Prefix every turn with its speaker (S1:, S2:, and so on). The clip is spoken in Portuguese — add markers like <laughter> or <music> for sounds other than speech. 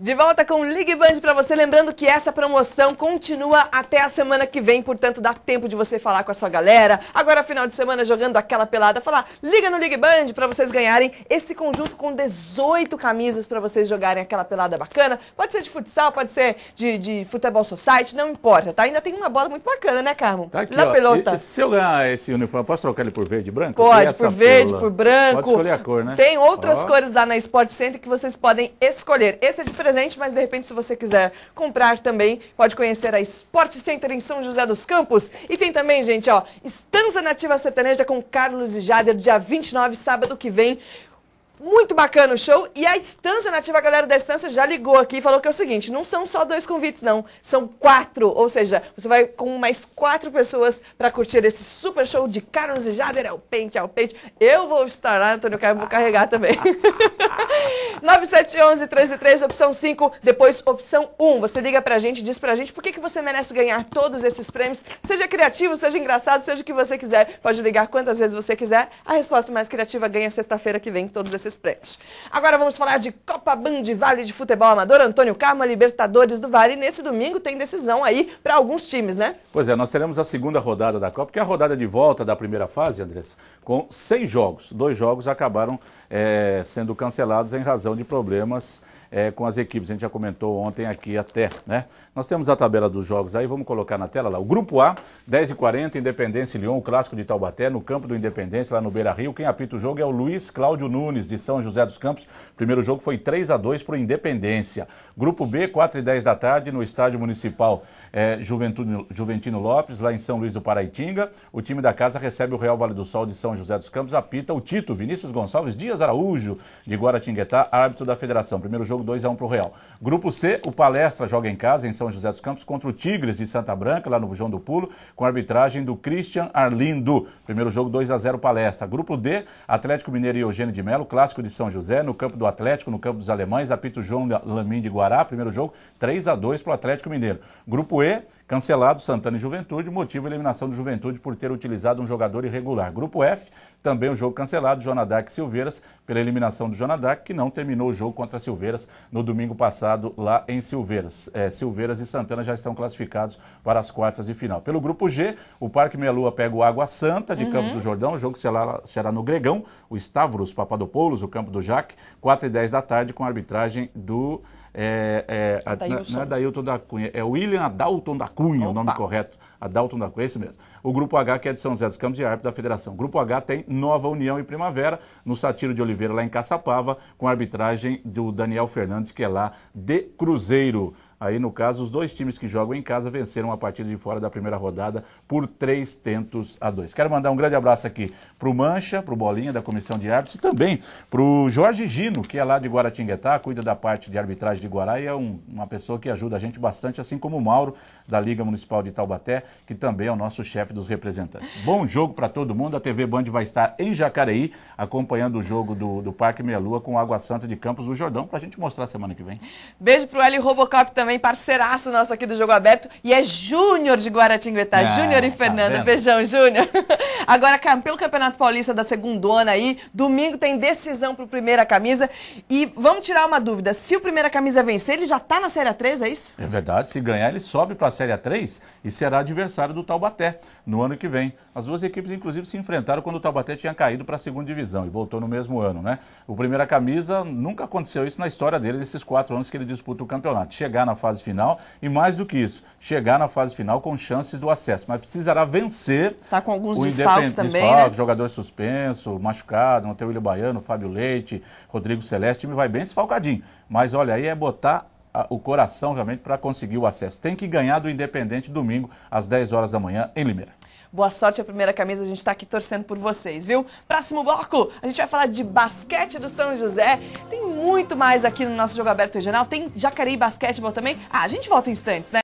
S1: De volta com o Ligue Band para você, lembrando que essa promoção continua até a semana que vem, portanto dá tempo de você falar com a sua galera. Agora final de semana jogando aquela pelada, falar, liga no Ligue Band para vocês ganharem esse conjunto com 18 camisas para vocês jogarem aquela pelada bacana. Pode ser de futsal, pode ser de, de futebol society, não importa, tá? Ainda tem uma bola muito bacana, né, Carmo? Tá aqui, ó, pelota. E, se
S2: eu ganhar esse uniforme, posso trocar ele por verde e branco? Pode, por verde, pela... por branco. Pode escolher a cor, né? Tem outras ó. cores
S1: lá na Sport Center que vocês podem escolher. Esse é de presente, mas de repente, se você quiser comprar também, pode conhecer a Sport Center em São José dos Campos. E tem também, gente, ó, Estança Nativa Sertaneja com Carlos e Jader, dia 29, sábado que vem. Muito bacana o show. E a Estância Nativa, a galera da Estância já ligou aqui e falou que é o seguinte: não são só dois convites, não. São quatro. Ou seja, você vai com mais quatro pessoas para curtir esse super show de Carlos e Jader o pente, o pente. Eu vou estar lá, Antônio Caio, vou carregar também. 9711-333, <laughs> opção 5, depois opção 1. Você liga pra gente, diz pra gente por que, que você merece ganhar todos esses prêmios. Seja criativo, seja engraçado, seja o que você quiser. Pode ligar quantas vezes você quiser. A resposta mais criativa ganha sexta-feira que vem todos esses esses prêmios. Agora vamos falar de Copa Band Vale de Futebol Amador, Antônio Carmo, Libertadores do Vale. Nesse domingo tem decisão aí para alguns times, né?
S2: Pois é, nós teremos a segunda rodada da Copa, que é a rodada de volta da primeira fase, Andressa, com seis jogos. Dois jogos acabaram é, sendo cancelados em razão de problemas é, com as equipes. A gente já comentou ontem aqui até, né? Nós temos a tabela dos jogos aí, vamos colocar na tela lá. O grupo A, 10h40, Independência e Lyon, o clássico de Taubaté, no campo do Independência, lá no Beira Rio. Quem apita o jogo é o Luiz Cláudio Nunes, de São José dos Campos. primeiro jogo foi 3 a 2 para o Independência. Grupo B, 4 e 10 da tarde, no Estádio Municipal é, Juventino, Juventino Lopes, lá em São Luís do Paraitinga. O time da casa recebe o Real Vale do Sol de São José dos Campos, apita o Tito, Vinícius Gonçalves, Dias Araújo, de Guaratinguetá, árbitro da federação. Primeiro jogo jogo 2x1 para o Real. Grupo C, o Palestra joga em casa, em São José dos Campos, contra o Tigres de Santa Branca, lá no Bujão do Pulo, com a arbitragem do Christian Arlindo. Primeiro jogo 2x0 Palestra. Grupo D, Atlético Mineiro e Eugênio de Melo, clássico de São José, no campo do Atlético, no campo dos alemães, apito João Lamim de Guará, primeiro jogo 3x2 para o Atlético Mineiro. Grupo E, Cancelado Santana e Juventude, motivo eliminação do Juventude por ter utilizado um jogador irregular. Grupo F, também o um jogo cancelado, Jonadac e Silveiras, pela eliminação do Jonadac, que não terminou o jogo contra Silveiras no domingo passado lá em Silveiras. É, Silveiras e Santana já estão classificados para as quartas de final. Pelo grupo G, o Parque Melua pega o Água Santa de uhum. Campos do uhum. Jordão, o jogo será, será no Gregão, o Stavros Papadopoulos, o campo do Jaque, 4 e 10 da tarde, com a arbitragem do é, é, Adailson. É, não é Adailton da Cunha, é William Adalton da Cunha, Opa. o nome correto. Adalton da Cunha, esse mesmo. O Grupo H, que é de São José dos Campos e Árbitro da Federação. O Grupo H tem Nova União e Primavera, no Satiro de Oliveira, lá em Caçapava, com a arbitragem do Daniel Fernandes, que é lá de Cruzeiro. Aí, no caso, os dois times que jogam em casa venceram a partida de fora da primeira rodada por três tentos a dois. Quero mandar um grande abraço aqui para o Mancha, para o Bolinha, da Comissão de Árbitros, e também para o Jorge Gino, que é lá de Guaratinguetá, cuida da parte de arbitragem de Guará e é um, uma pessoa que ajuda a gente bastante, assim como o Mauro, da Liga Municipal de Taubaté, que também é o nosso chefe dos representantes. Bom jogo para todo mundo. A TV Band vai estar em Jacareí, acompanhando o jogo do, do Parque Meia Lua com Água Santa de Campos do Jordão, para a gente mostrar semana que vem.
S1: Beijo para o Eli Robocop também também, parceiraço nosso aqui do Jogo Aberto, e é Júnior de Guaratinguetá. Ah, Júnior e tá Fernando. Tá Beijão, Júnior. Agora, pelo Campeonato Paulista da segundona aí, domingo tem decisão pro primeira camisa. E vamos tirar uma dúvida: se o primeira camisa vencer, ele já tá na Série 3, é isso?
S2: É verdade, se ganhar, ele sobe para a Série 3 e será adversário do Taubaté no ano que vem. As duas equipes, inclusive, se enfrentaram quando o Taubaté tinha caído para a segunda divisão e voltou no mesmo ano, né? O primeira camisa nunca aconteceu isso na história dele, nesses quatro anos que ele disputa o campeonato. Chegar na fase final e, mais do que isso, chegar na fase final com chances do acesso. Mas precisará vencer.
S1: Tá com alguns o desfalques também, desfalques, né?
S2: jogador suspenso, machucado, não tem o William Baiano, Fábio Leite, Rodrigo Celeste, o time vai bem desfalcadinho. Mas olha, aí é botar o coração realmente para conseguir o acesso. Tem que ganhar do Independente domingo, às 10 horas da manhã, em Limeira.
S1: Boa sorte a primeira camisa, a gente está aqui torcendo por vocês, viu? Próximo bloco, a gente vai falar de basquete do São José. Tem muito mais aqui no nosso Jogo Aberto Regional, tem Jacareí Basquetebol também. Ah, a gente volta em instantes, né?